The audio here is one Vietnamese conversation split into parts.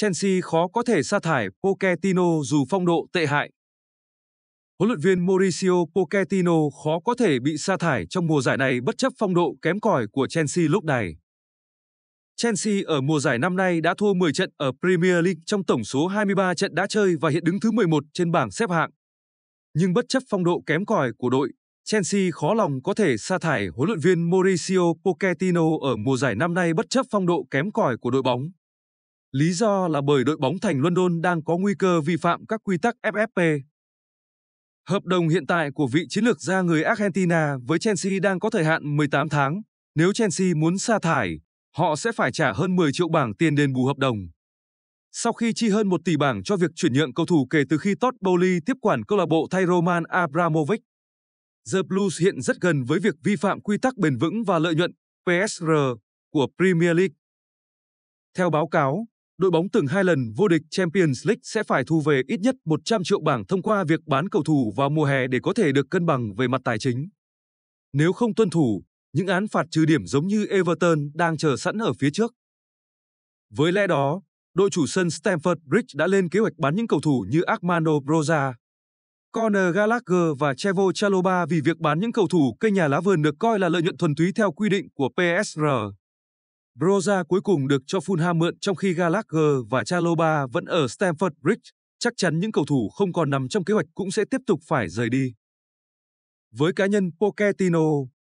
Chelsea khó có thể sa thải Pochettino dù phong độ tệ hại. Huấn luyện viên Mauricio Pochettino khó có thể bị sa thải trong mùa giải này bất chấp phong độ kém cỏi của Chelsea lúc này. Chelsea ở mùa giải năm nay đã thua 10 trận ở Premier League trong tổng số 23 trận đã chơi và hiện đứng thứ 11 trên bảng xếp hạng. Nhưng bất chấp phong độ kém cỏi của đội, Chelsea khó lòng có thể sa thải huấn luyện viên Mauricio Pochettino ở mùa giải năm nay bất chấp phong độ kém cỏi của đội bóng. Lý do là bởi đội bóng thành London đang có nguy cơ vi phạm các quy tắc FFP. Hợp đồng hiện tại của vị chiến lược gia người Argentina với Chelsea đang có thời hạn 18 tháng. Nếu Chelsea muốn sa thải, họ sẽ phải trả hơn 10 triệu bảng tiền đền bù hợp đồng. Sau khi chi hơn 1 tỷ bảng cho việc chuyển nhượng cầu thủ kể từ khi Todd Bowley tiếp quản câu lạc bộ thay Roman Abramovich, The Blues hiện rất gần với việc vi phạm quy tắc bền vững và lợi nhuận PSR của Premier League. Theo báo cáo, đội bóng từng hai lần vô địch Champions League sẽ phải thu về ít nhất 100 triệu bảng thông qua việc bán cầu thủ vào mùa hè để có thể được cân bằng về mặt tài chính. Nếu không tuân thủ, những án phạt trừ điểm giống như Everton đang chờ sẵn ở phía trước. Với lẽ đó, đội chủ sân Stamford Bridge đã lên kế hoạch bán những cầu thủ như Armando Broza, Conor Gallagher và Trevo Chaloba vì việc bán những cầu thủ cây nhà lá vườn được coi là lợi nhuận thuần túy theo quy định của PSR. Broza cuối cùng được cho Fulham mượn trong khi Gallagher và Chaloba vẫn ở Stamford Bridge, chắc chắn những cầu thủ không còn nằm trong kế hoạch cũng sẽ tiếp tục phải rời đi. Với cá nhân Pochettino,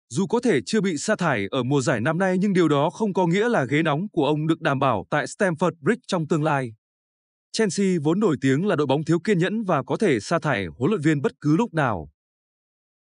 dù có thể chưa bị sa thải ở mùa giải năm nay nhưng điều đó không có nghĩa là ghế nóng của ông được đảm bảo tại Stamford Bridge trong tương lai. Chelsea vốn nổi tiếng là đội bóng thiếu kiên nhẫn và có thể sa thải huấn luyện viên bất cứ lúc nào.